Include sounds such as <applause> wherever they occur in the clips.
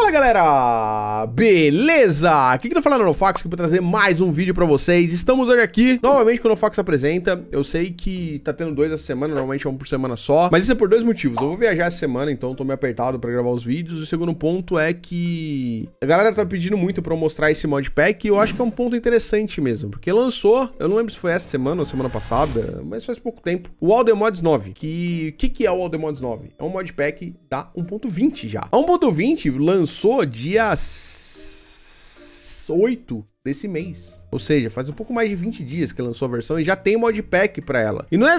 Fala galera, beleza? Aqui que tá falando no é Nofax, aqui pra trazer mais um vídeo pra vocês Estamos hoje aqui, novamente que o Nofax apresenta Eu sei que tá tendo dois essa semana, normalmente é um por semana só Mas isso é por dois motivos, eu vou viajar essa semana, então tô meio apertado pra gravar os vídeos O segundo ponto é que a galera tá pedindo muito pra eu mostrar esse modpack E eu acho que é um ponto interessante mesmo, porque lançou, eu não lembro se foi essa semana ou semana passada Mas faz pouco tempo, o Aldemods 9 Que, que que é o Aldemods 9? É um modpack da 1.20 já A 1.20 lançou lançou dia 8 desse mês. Ou seja, faz um pouco mais de 20 dias que lançou a versão e já tem modpack para ela. E não é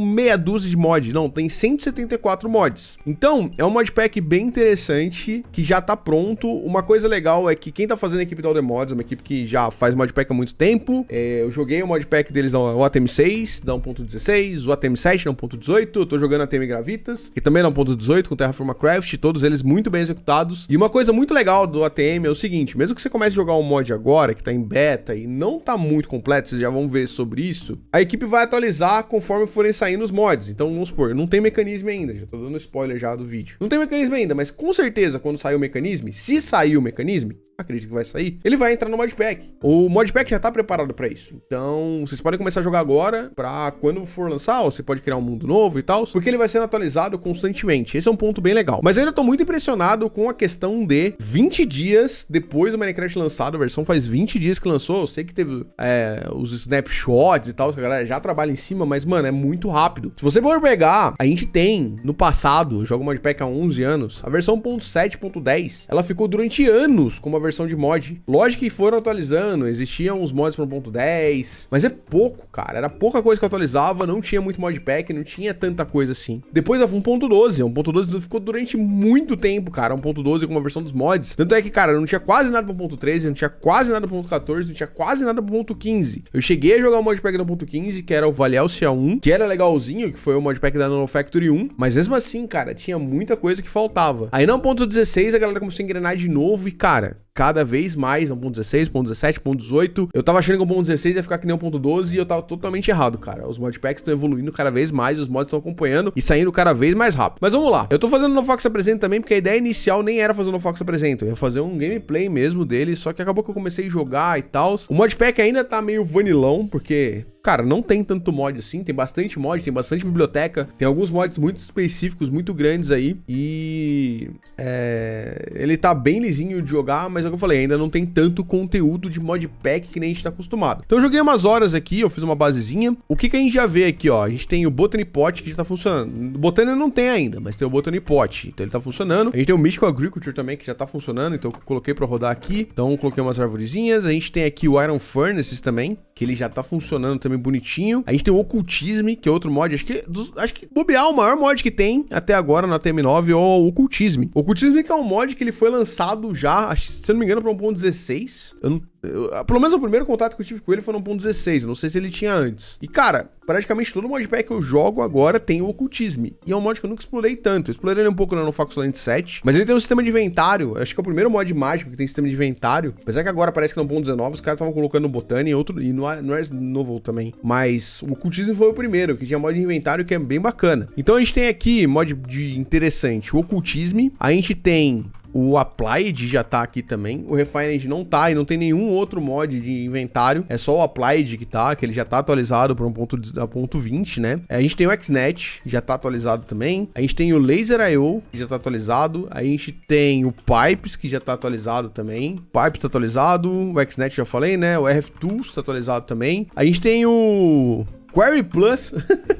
meia dúzia de mods. Não, tem 174 mods. Então, é um modpack bem interessante, que já tá pronto. Uma coisa legal é que quem tá fazendo a equipe da Aldemods Mods, uma equipe que já faz modpack há muito tempo, é, eu joguei o modpack deles na ATM 6, da 1.16, o ATM 7 na 1.18, eu tô jogando a ATM Gravitas, que também é na 1.18, com Terraforma Craft, todos eles muito bem executados. E uma coisa muito legal do ATM é o seguinte, mesmo que você comece a jogar um mod agora, que tá em beta e não tá muito completo, vocês já vão ver sobre isso, a equipe vai atualizar conforme forem ele sair nos mods. Então, vamos supor, não tem mecanismo ainda. Já tô dando spoiler já do vídeo. Não tem mecanismo ainda, mas com certeza, quando sair o mecanismo, se sair o mecanismo, acredito que vai sair, ele vai entrar no modpack. O modpack já tá preparado para isso. Então, vocês podem começar a jogar agora, para quando for lançar, você pode criar um mundo novo e tal, porque ele vai sendo atualizado constantemente. Esse é um ponto bem legal. Mas eu ainda tô muito impressionado com a questão de 20 dias depois do Minecraft lançado, a versão faz 20 dias que lançou, eu sei que teve é, os snapshots e tal, que a galera já trabalha em cima, mas, mano, é muito rápido. Se você for pegar, a gente tem, no passado, eu jogo modpack há 11 anos, a versão 1.7.10, ela ficou durante anos como a versão versão de mod. Lógico que foram atualizando, existiam os mods para 1.10, mas é pouco, cara. Era pouca coisa que atualizava, não tinha muito modpack, não tinha tanta coisa assim. Depois da 1.12, 1.12 ficou durante muito tempo, cara, 1.12 com uma versão dos mods. Tanto é que, cara, não tinha quase nada para 1.13, não tinha quase nada para 1.14, não tinha quase nada para 1.15. Eu cheguei a jogar o mod pack da 1.15, que era o Valiel 1 que era legalzinho, que foi o modpack da Nano Factory 1, mas mesmo assim, cara, tinha muita coisa que faltava. Aí na 1.16 a galera começou a engrenar de novo e, cara, cada vez mais, 1.16, 1.17, 1.18. Eu tava achando que o 1.16 ia ficar que nem 1.12 e eu tava totalmente errado, cara. Os modpacks estão evoluindo cada vez mais, os mods estão acompanhando e saindo cada vez mais rápido. Mas vamos lá. Eu tô fazendo no Fox Apresenta também porque a ideia inicial nem era fazer no Fox Apresenta. Eu ia fazer um gameplay mesmo dele, só que acabou que eu comecei a jogar e tal. O modpack ainda tá meio vanilão, porque Cara, não tem tanto mod assim, tem bastante mod, tem bastante biblioteca, tem alguns mods muito específicos, muito grandes aí, e é, ele tá bem lisinho de jogar, mas é o que eu falei, ainda não tem tanto conteúdo de modpack que nem a gente tá acostumado. Então eu joguei umas horas aqui, eu fiz uma basezinha. O que que a gente já vê aqui, ó? A gente tem o Botany Pot que já tá funcionando. O Botany não tem ainda, mas tem o Botany Pot, então ele tá funcionando. A gente tem o Mystical Agriculture também, que já tá funcionando, então eu coloquei pra rodar aqui. Então coloquei umas arvorezinhas. A gente tem aqui o Iron Furnaces também, que ele já tá funcionando também bonitinho. A gente tem o Ocultisme, que é outro mod, acho que, é acho que bobear é o maior mod que tem até agora na TM9 é o Ocultisme O que é um mod que ele foi lançado já, se eu não me engano, pra 1.16. Eu não ah, pelo menos o primeiro contato que eu tive com ele foi no 1.16, não sei se ele tinha antes. E cara, praticamente todo modpack que eu jogo agora tem o ocultisme. E é um mod que eu nunca explorei tanto. Eu explorei ele um pouco né, no Fox Land 7, mas ele tem um sistema de inventário. Acho que é o primeiro mod mágico que tem sistema de inventário. Apesar que agora parece que no 1.19 os caras estavam colocando no Botany e, outro, e no não é, novo também, mas o ocultismo foi o primeiro, que tinha mod de inventário que é bem bacana. Então a gente tem aqui mod de interessante, o ocultismo, a gente tem o Applied já tá aqui também. O Refined não tá e não tem nenhum outro mod de inventário. É só o Applied que tá, que ele já tá atualizado para um ponto, a ponto 20, né? É, a gente tem o XNet, já tá atualizado também. A gente tem o Laser.io, que já tá atualizado. A gente tem o Pipes, que já tá atualizado também. Pipes tá atualizado. O XNet já falei, né? O RF Tools tá atualizado também. A gente tem o Query Plus. <laughs>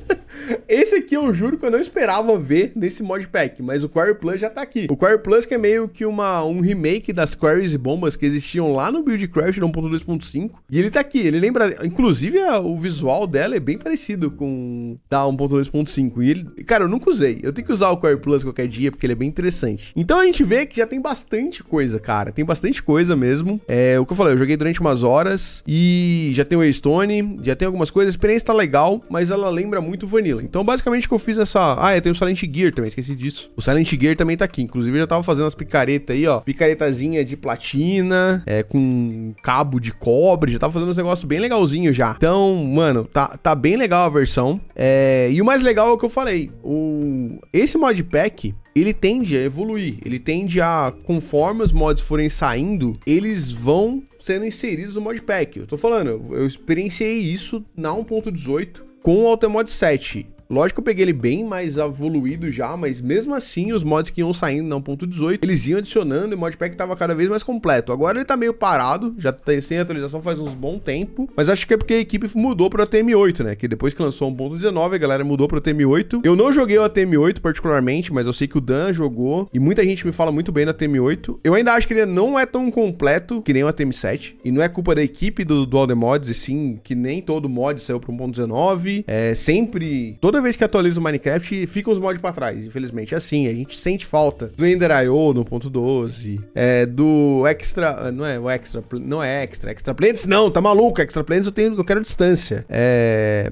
Esse aqui eu juro que eu não esperava ver nesse modpack, mas o Quarry Plus já tá aqui. O Quarry Plus que é meio que uma, um remake das Quarries e bombas que existiam lá no Buildcraft 1.2.5. E ele tá aqui, ele lembra... Inclusive o visual dela é bem parecido com da 1.2.5. E ele... Cara, eu nunca usei. Eu tenho que usar o Quarry Plus qualquer dia, porque ele é bem interessante. Então a gente vê que já tem bastante coisa, cara. Tem bastante coisa mesmo. É o que eu falei, eu joguei durante umas horas e já tem o Stone, já tem algumas coisas. A experiência tá legal, mas ela lembra muito Vanilla. Então, basicamente, que eu fiz essa... É ah, eu tem o Silent Gear também, esqueci disso. O Silent Gear também tá aqui. Inclusive, eu já tava fazendo as picaretas aí, ó. Picaretazinha de platina, é, com cabo de cobre. Já tava fazendo uns negócios bem legalzinho já. Então, mano, tá, tá bem legal a versão. É, e o mais legal é o que eu falei. O... Esse modpack, ele tende a evoluir, ele tende a, conforme os mods forem saindo, eles vão sendo inseridos no modpack. Eu tô falando, eu experienciei isso na 1.18, com o Altemod 7 Lógico, eu peguei ele bem mais evoluído já, mas mesmo assim, os mods que iam saindo na 1.18, eles iam adicionando e o modpack tava cada vez mais completo. Agora ele tá meio parado, já tá sem atualização faz uns bom tempo, mas acho que é porque a equipe mudou pra TM8, né? Que depois que lançou 1.19, a galera mudou pra TM8. Eu não joguei a TM8 particularmente, mas eu sei que o Dan jogou e muita gente me fala muito bem da TM8. Eu ainda acho que ele não é tão completo que nem o TM7, e não é culpa da equipe do, dual The Mods, e sim que nem todo mod saiu pra 1.19. É sempre... Toda toda vez que atualiza o Minecraft, ficam os mods pra trás, infelizmente. É assim, a gente sente falta do Ender.io no ponto 12, é, do Extra... Não é o Extra... Não é Extra. Extra Plants não, tá maluco. Extra Plants eu, tenho, eu quero distância. É...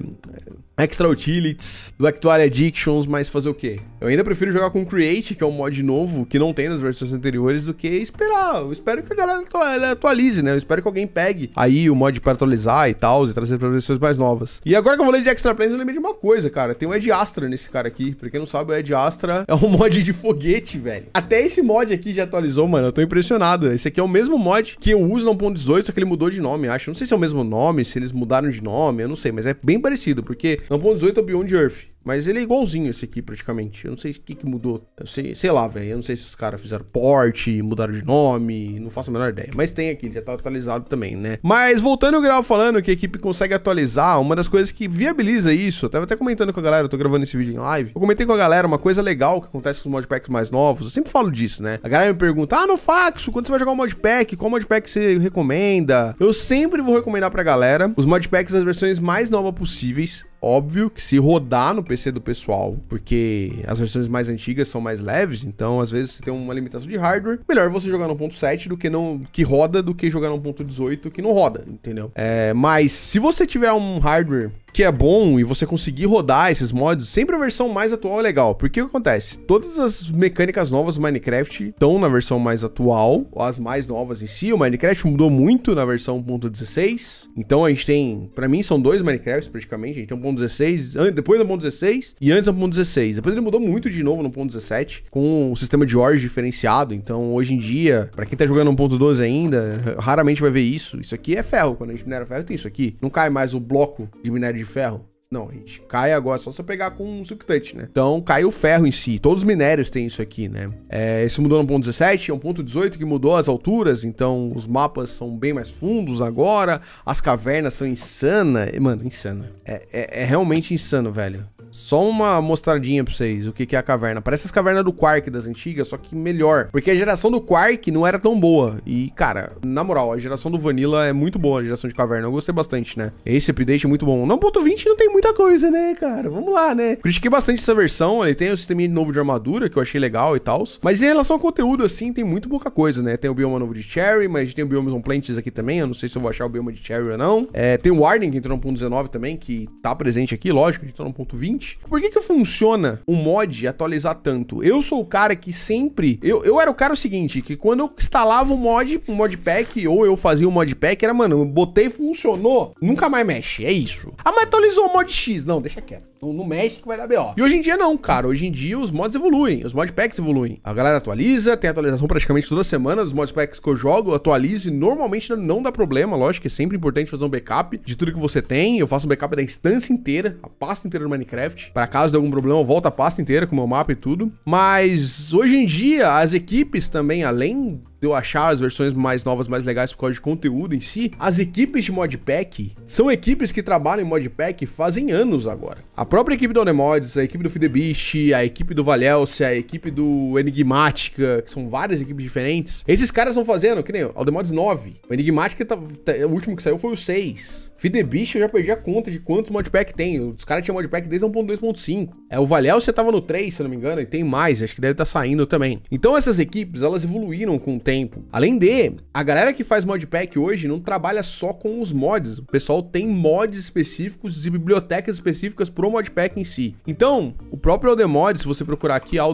Extra Utilities, do Actual Addictions, mas fazer o quê? Eu ainda prefiro jogar com Create, que é um mod novo, que não tem nas versões anteriores, do que esperar. Eu espero que a galera atualize, né? Eu espero que alguém pegue aí o mod para atualizar e tal, e trazer para versões mais novas. E agora que eu falei de Extra Planes, eu lembrei de uma coisa, cara. Tem o um Ed Astra nesse cara aqui. Pra quem não sabe, o Ed Astra é um <laughs> mod de foguete, velho. Até esse mod aqui já atualizou, mano. Eu tô impressionado. Esse aqui é o mesmo mod que eu uso na 1.18, só que ele mudou de nome, acho. Não sei se é o mesmo nome, se eles mudaram de nome, eu não sei, mas é bem parecido, porque não.18 é o Beyond Earth. Mas ele é igualzinho esse aqui, praticamente. Eu não sei o que, que mudou. Eu sei, sei lá, velho. Eu não sei se os caras fizeram porte, mudaram de nome. Não faço a menor ideia. Mas tem aqui, ele já tá atualizado também, né? Mas voltando ao grau falando que a equipe consegue atualizar, uma das coisas que viabiliza isso, eu tava até comentando com a galera, eu tô gravando esse vídeo em live. Eu comentei com a galera uma coisa legal que acontece com os modpacks mais novos. Eu sempre falo disso, né? A galera me pergunta: ah, no Faxo, quando você vai jogar um modpack? Qual modpack você recomenda? Eu sempre vou recomendar pra galera os modpacks das versões mais novas possíveis. Óbvio que se rodar no PC PC do pessoal, porque as versões mais antigas são mais leves, então às vezes você tem uma limitação de hardware, melhor você jogar no 7 do que não que roda do que jogar no 18 que não roda, entendeu? É, mas se você tiver um hardware que é bom e você conseguir rodar esses mods, sempre a versão mais atual é legal. Porque o que acontece? Todas as mecânicas novas do Minecraft estão na versão mais atual, as mais novas em si. O Minecraft mudou muito na versão 1.16. Então a gente tem, para mim são dois Minecrafts praticamente, a gente tem 1.16, depois da 1.16 e antes da 1.16. Depois ele mudou muito de novo no 1.17 com o sistema de origem diferenciado. Então hoje em dia, para quem tá jogando 1.12 ainda, raramente vai ver isso. Isso aqui é ferro, quando a gente minera ferro tem isso aqui. Não cai mais o bloco de minério de ferro. Não, gente, cai agora, só se eu pegar com um circuitante, né? Então, cai o ferro em si. Todos os minérios têm isso aqui, né? É, esse mudou no ponto 17, é um ponto 18 que mudou as alturas, então os mapas são bem mais fundos agora, as cavernas são insanas. Mano, insana. É, é, é realmente insano, velho. Só uma mostradinha pra vocês o que, que é a caverna. Parece as cavernas do Quark das antigas, só que melhor. Porque a geração do Quark não era tão boa. E, cara, na moral, a geração do Vanilla é muito boa, a geração de caverna. Eu gostei bastante, né? Esse update é muito bom. Não, ponto 20 não tem muita coisa, né, cara? Vamos lá, né? Critiquei bastante essa versão. Ele tem o um sistema novo de armadura, que eu achei legal e tal. Mas em relação ao conteúdo, assim, tem muito pouca coisa, né? Tem o bioma novo de Cherry, mas tem o bioma on Plants aqui também. Eu não sei se eu vou achar o bioma de Cherry ou não. É, tem o Warden, que entrou no ponto 19 também, que tá presente aqui, lógico, a gente tá no ponto 20. Por que que funciona o mod atualizar tanto? Eu sou o cara que sempre... Eu, eu era o cara o seguinte, que quando eu instalava um mod, um modpack, ou eu fazia um modpack, era, mano, eu botei, funcionou, nunca mais mexe, é isso. Ah, mas atualizou o mod X. Não, deixa quieto. Não, mexe que vai dar B.O. E hoje em dia não, cara. Hoje em dia os mods evoluem, os modpacks evoluem. A galera atualiza, tem atualização praticamente toda semana dos modpacks que eu jogo, eu atualizo e normalmente não dá problema, lógico, que é sempre importante fazer um backup de tudo que você tem. Eu faço um backup da instância inteira, a pasta inteira do Minecraft draft. Para caso de algum problema, eu volto a pasta inteira com o meu mapa e tudo. Mas hoje em dia, as equipes também, além de eu achar as versões mais novas, mais legais por causa de conteúdo em si, as equipes de modpack são equipes que trabalham em modpack fazem anos agora. A própria equipe do Onemods, a equipe do Fidebeast, a equipe do Valelse, a equipe do Enigmática, que são várias equipes diferentes. Esses caras estão fazendo, que nem o Aldemods 9. O Enigmática, tá, tá, o último que saiu foi o 6. Fidebeast, eu já perdi a conta de quantos modpack tem. Os caras tinham modpack desde 1.2.5. É, o Valelse tava no 3, se eu não me engano, e tem mais, acho que deve estar tá saindo também. Então essas equipes, elas evoluíram com o tempo. Além de, a galera que faz modpack hoje não trabalha só com os mods. O pessoal tem mods específicos e bibliotecas específicas pro modpack em si. Então, o próprio Aldemod, se você procurar aqui, a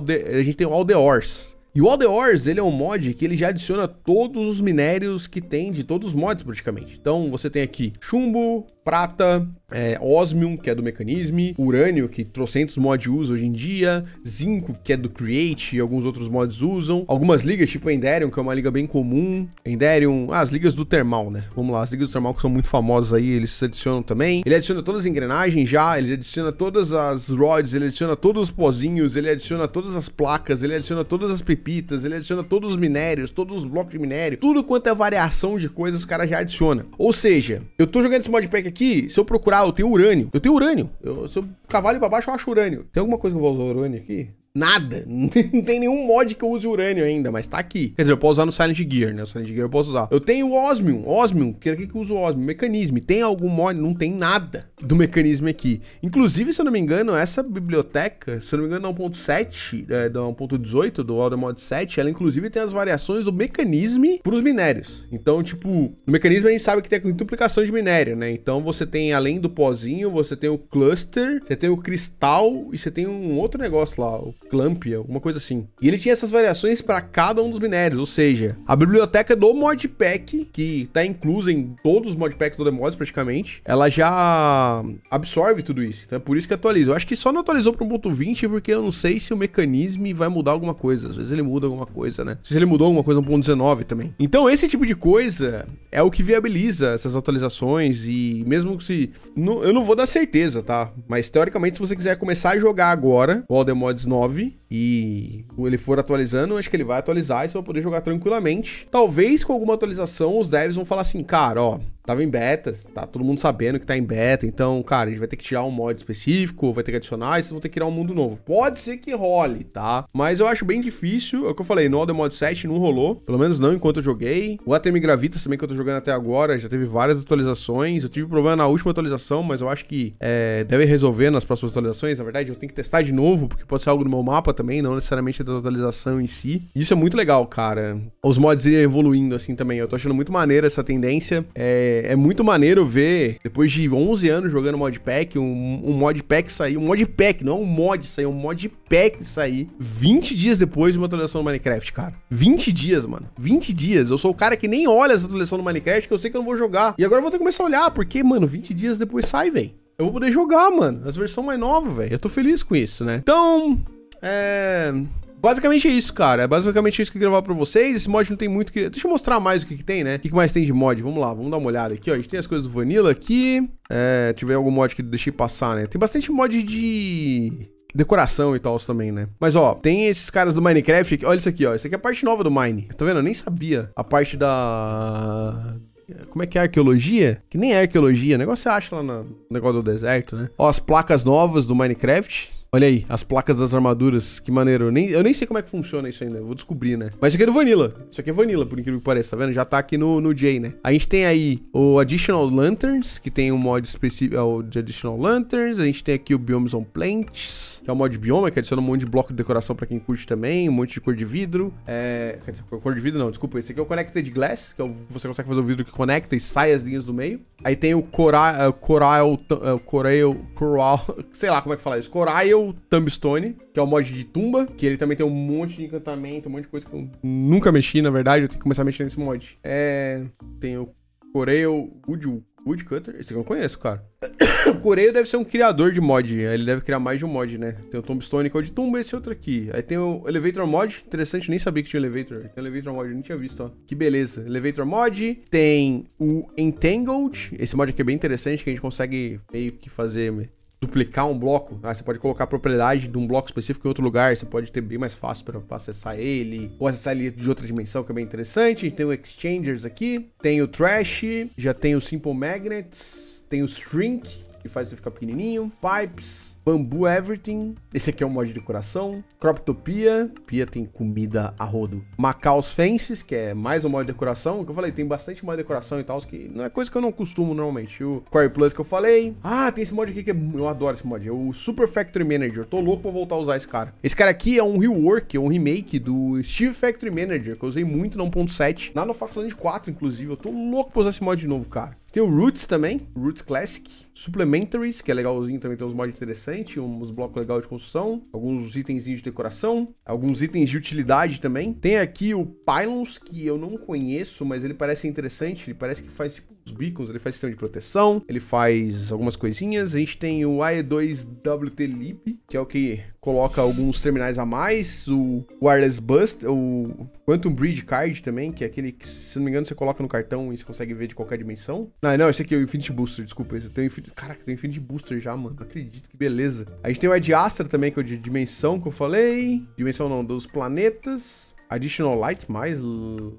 gente tem o Aldeors, e o All The Ores, ele é um mod que ele já adiciona todos os minérios que tem de todos os mods praticamente. Então você tem aqui chumbo, prata, é, osmium, que é do mecanismo, urânio, que trocentos mods usa hoje em dia, zinco, que é do Create e alguns outros mods usam, algumas ligas, tipo Enderium, que é uma liga bem comum, Enderium, ah, as ligas do Termal, né? Vamos lá, as ligas do Termal que são muito famosas aí, eles adicionam também. Ele adiciona todas as engrenagens já, ele adiciona todas as rods, ele adiciona todos os pozinhos, ele adiciona todas as placas, ele adiciona todas as pepitas, ele adiciona todos os minérios, todos os blocos de minério, tudo quanto é variação de coisas, o cara já adiciona. Ou seja, eu tô jogando esse modpack aqui se eu procurar, eu tenho urânio. Eu tenho urânio. Eu, se eu cavalho pra baixo, eu acho urânio. Tem alguma coisa que eu vou usar urânio aqui? Nada. <laughs> Não tem nenhum mod que eu use urânio ainda, mas tá aqui. Quer dizer, eu posso usar no Silent Gear, né? O Silent Gear eu posso usar. Eu tenho Osmium. Osmium. Que é que eu uso Osmium? Mecanismo. Tem algum mod? Não tem nada do mecanismo aqui. Inclusive, se eu não me engano, essa biblioteca, se eu não me engano, da 1.7, é, da 1.18 é, do é Elder Mod 7, ela inclusive tem as variações do mecanismo pros minérios. Então, tipo, no mecanismo a gente sabe que tem a duplicação de minério, né? Então você tem, além do pozinho, você tem o cluster, você tem o cristal e você tem um outro negócio lá, o Clampia, alguma coisa assim. E ele tinha essas variações para cada um dos minérios, ou seja, a biblioteca do modpack, que está inclusa em todos os modpacks do Demos praticamente, ela já absorve tudo isso. Então é por isso que atualiza. Eu acho que só não atualizou para 1.20 porque eu não sei se o mecanismo vai mudar alguma coisa. Às vezes ele muda alguma coisa, né? Se ele mudou alguma coisa no 1.19 também. Então esse tipo de coisa é o que viabiliza essas atualizações e mesmo se eu não vou dar certeza, tá? Mas teoricamente se você quiser começar a jogar agora o Aldemods 9 vie e ele for atualizando, acho que ele vai atualizar e você vai poder jogar tranquilamente. Talvez com alguma atualização os devs vão falar assim, cara, ó, tava em beta, tá todo mundo sabendo que tá em beta, então, cara, a gente vai ter que tirar um mod específico, vai ter que adicionar, e vocês vão ter que criar um mundo novo. Pode ser que role, tá? Mas eu acho bem difícil, é o que eu falei, no Other Mod 7 não rolou, pelo menos não enquanto eu joguei. O ATM Gravitas também que eu tô jogando até agora, já teve várias atualizações, eu tive problema na última atualização, mas eu acho que é, deve resolver nas próximas atualizações, na verdade eu tenho que testar de novo, porque pode ser algo do meu mapa também, não necessariamente da atualização em si. Isso é muito legal, cara. Os mods irem evoluindo assim também. Eu tô achando muito maneiro essa tendência. É, é muito maneiro ver, depois de 11 anos jogando modpack, um, um modpack sair, um modpack, não um mod sair, um modpack sair 20 dias depois de uma atualização do Minecraft, cara. 20 dias, mano. 20 dias. Eu sou o cara que nem olha essa atualização do Minecraft, que eu sei que eu não vou jogar. E agora eu vou ter que começar a olhar, porque, mano, 20 dias depois sai, velho eu vou poder jogar, mano. As versões mais novas, velho. Eu tô feliz com isso, né? Então, é. Basicamente é isso, cara. É basicamente isso que eu gravar pra vocês. Esse mod não tem muito que... Deixa eu mostrar mais o que, que tem, né? O que, que mais tem de mod? Vamos lá, vamos dar uma olhada aqui, ó. A gente tem as coisas do Vanilla aqui. É, tiver algum mod que eu deixei passar, né? Tem bastante mod de decoração e tal também, né? Mas ó, tem esses caras do Minecraft aqui. Olha isso aqui, ó. Isso aqui é a parte nova do Mine. Tá vendo? Eu nem sabia. A parte da. Como é que é arqueologia? Que nem é arqueologia, o negócio você acha lá no negócio do deserto, né? Ó, as placas novas do Minecraft. Olha aí, as placas das armaduras. Que maneiro. Eu nem, eu nem sei como é que funciona isso ainda. Eu vou descobrir, né? Mas isso aqui é do Vanilla. Isso aqui é Vanilla, por incrível que pareça. Tá vendo? Já tá aqui no, no J, né? A gente tem aí o Additional Lanterns, que tem um mod específico é de Additional Lanterns. A gente tem aqui o Biomes on Plants que é o mod bioma, que adiciona um monte de bloco de decoração para quem curte também, um monte de cor de vidro. É... Cor de vidro não, desculpa. Esse aqui é o Connected Glass, que é o... você consegue fazer o vidro que conecta e sai as linhas do meio. Aí tem o é, é, Coral... Coral... Coral... Coral... Sei lá como é que fala isso. Coral Thumbstone, que é o mod de tumba, que ele também tem um monte de encantamento, um monte de coisa que eu nunca mexi, na verdade. Eu tenho que começar a mexer nesse mod. É... Tem o Coral... Woodwood Woodcutter? Esse aqui eu conheço, cara. <coughs> Coreia deve ser um criador de mod. Ele deve criar mais de um mod, né? Tem o Tombstone, que é o de tumba, esse outro aqui. Aí tem o Elevator Mod. Interessante, nem sabia que tinha Elevator. Tem Elevator Mod, eu nem tinha visto, ó. Que beleza. Elevator Mod. Tem o Entangled. Esse mod aqui é bem interessante, que a gente consegue meio que fazer duplicar um bloco. Ah, você pode colocar a propriedade de um bloco específico em outro lugar, você pode ter bem mais fácil para acessar ele, ou acessar ele de outra dimensão, que é bem interessante. Tem o Exchangers aqui, tem o Trash, já tem o Simple Magnets, tem o Shrink, que faz você ficar pequenininho, Pipes, Bamboo Everything. Esse aqui é um mod de coração. Croptopia. Pia tem comida a rodo. Macaus Fences, que é mais um mod de decoração. Que eu falei, tem bastante mod de decoração e tal, que não é coisa que eu não costumo normalmente. O Quarry Plus que eu falei. Ah, tem esse mod aqui que é... eu adoro esse mod. É o Super Factory Manager. Tô louco pra voltar a usar esse cara. Esse cara aqui é um rework, é um remake do Steve Factory Manager, que eu usei muito na 1.7. Na Land 4, inclusive. Eu tô louco pra usar esse mod de novo, cara. Tem o Roots também, Roots Classic, Supplementaries, que é legalzinho, também tem uns mods interessantes interessante, uns blocos legais de construção, alguns itens de decoração, alguns itens de utilidade também. Tem aqui o Pylons, que eu não conheço, mas ele parece interessante, ele parece que faz tipo os beacons, ele faz sistema de proteção, ele faz algumas coisinhas. A gente tem o AE2WT Lib, que é o que coloca alguns terminais a mais, o Wireless Bus, o Quantum Bridge Card também, que é aquele que, se não me engano, você coloca no cartão e você consegue ver de qualquer dimensão. não não, esse aqui é o Infinity Booster, desculpa, esse tem o Infinity... Caraca, tem o Infinity Booster já, mano, não acredito, que beleza. A gente tem o Ed Astra também, que é o de dimensão, que eu falei, dimensão não, dos planetas, Additional lights, mais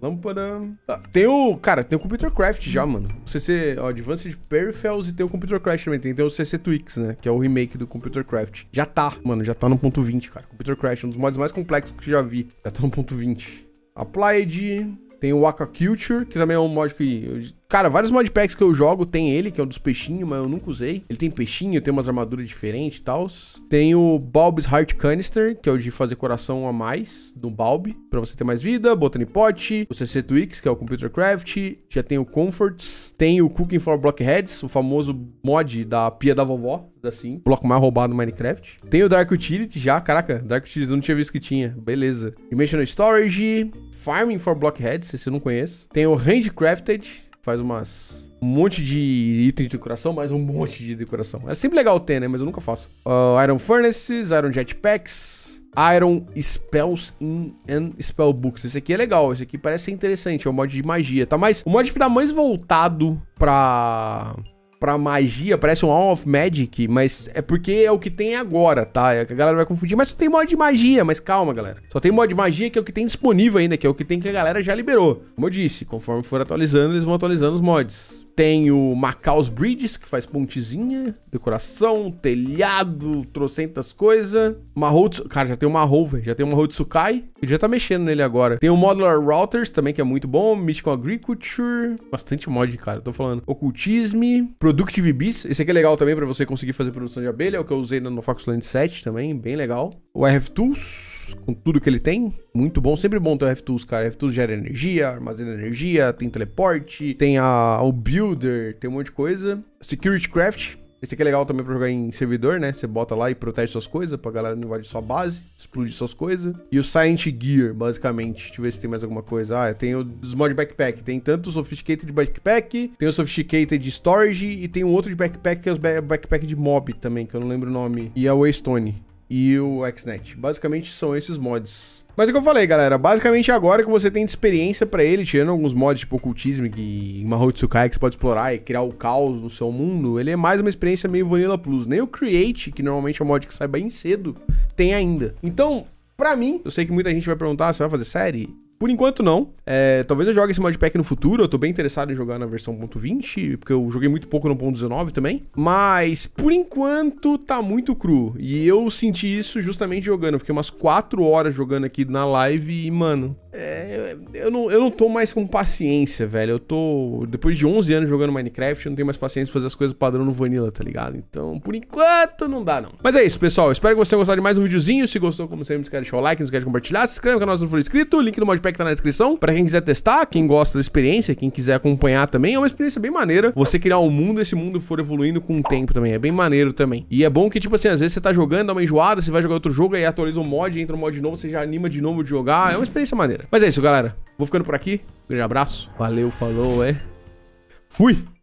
lâmpada. Ah, tem o. Cara, tem o Computer Craft já, mano. O CC, ó, Advanced Peripherals e tem o Computer Craft também. Tem, tem o CC Twix, né? Que é o remake do Computer Craft. Já tá, mano, já tá no ponto 20, cara. Computer Craft, é um dos mods mais complexos que já vi. Já tá no ponto 20. Applied. Tem o Culture que também é um mod que Cara, vários modpacks que eu jogo tem ele, que é um dos peixinhos, mas eu nunca usei. Ele tem peixinho, tem umas armaduras diferentes e tal. Tem o Balb's Heart Canister, que é o de fazer coração a mais do Balb, pra você ter mais vida. Botany Pot, o CC Twix, que é o Computer Craft. Já tem o Comforts. Tem o Cooking for Blockheads, o famoso mod da pia da vovó assim. Bloco mais roubado no Minecraft. Tem o Dark Utility já. Caraca, Dark Utility eu não tinha visto que tinha. Beleza. Dimensional Storage. Farming for Blockheads, se você não conhece. Tem o Handcrafted, faz umas. Um monte de itens de decoração, mas um monte de decoração. É sempre legal ter, né? Mas eu nunca faço. Uh, Iron Furnaces, Iron Jetpacks, Iron Spells in, and Spellbooks. Esse aqui é legal, esse aqui parece ser interessante. É um mod de magia. Tá mais. O mod dá mais voltado pra pra magia, parece um All of Magic, mas é porque é o que tem agora, tá? É a galera vai confundir, mas só tem mod de magia, mas calma, galera. Só tem mod de magia que é o que tem disponível ainda, que é o que tem que a galera já liberou. Como eu disse, conforme for atualizando, eles vão atualizando os mods tem o Macaus Bridges, que faz pontezinha, decoração, telhado, trocentas coisas, Mahou, cara, já tem o Mahou, Já tem uma Mahou Tsukai. já tá mexendo nele agora. Tem o Modular Routers também, que é muito bom. Mystical Agriculture. Bastante mod, cara. Tô falando. Ocultisme. Productive Bees. Esse aqui é legal também pra você conseguir fazer produção de abelha. É o que eu usei no Foxland 7 também. Bem legal. O RF Tools, com tudo que ele tem. Muito bom. Sempre bom ter o RF Tools, cara. RF Tools gera energia, armazena energia, tem teleporte, tem a, o Build Builder, tem um monte de coisa. Security Craft, esse aqui é legal também pra jogar em servidor, né? Você bota lá e protege suas coisas pra galera não invadir sua base, explodir suas coisas. E o Science Gear, basicamente. Deixa eu ver se tem mais alguma coisa. Ah, tem os mod backpack. Tem tanto o Sophisticated Backpack, tem o Sophisticated Storage e tem um outro de backpack que é o backpack de mob também, que eu não lembro o nome. E a é Waystone e o Xnet. Basicamente são esses mods. Mas é o que eu falei, galera. Basicamente, agora que você tem de experiência pra ele, tirando alguns mods tipo ocultismo que em Mahou que você pode explorar e criar o caos no seu mundo, ele é mais uma experiência meio Vanilla Plus. Nem o Create, que normalmente é um mod que sai bem cedo, tem ainda. Então, pra mim, eu sei que muita gente vai perguntar, ah, você vai fazer série? Por enquanto não. É, talvez eu jogue esse modpack no futuro, eu tô bem interessado em jogar na versão 1.20, porque eu joguei muito pouco no 1.19 também. Mas, por enquanto, tá muito cru. E eu senti isso justamente jogando. Eu fiquei umas 4 horas jogando aqui na live e, mano, é, eu, não, eu não tô mais com paciência, velho. Eu tô. Depois de 11 anos jogando Minecraft, eu não tenho mais paciência de fazer as coisas padrão no Vanilla, tá ligado? Então, por enquanto, não dá, não. Mas é isso, pessoal. Espero que vocês tenham gostado de mais um videozinho. Se gostou, como sempre, não esquece de deixar o like, não esquece de compartilhar. Se inscreve no canal se não for inscrito. O link do modpack tá na descrição. Pra quem quiser testar, quem gosta da experiência, quem quiser acompanhar também. É uma experiência bem maneira. Você criar um mundo, esse mundo for evoluindo com o tempo também. É bem maneiro também. E é bom que, tipo assim, às vezes você tá jogando, dá uma enjoada, você vai jogar outro jogo, aí atualiza o um mod, entra um mod novo, você já anima de novo de jogar. É uma experiência maneira. Mas é isso, galera. Vou ficando por aqui. Um grande abraço. Valeu, falou, é. Fui!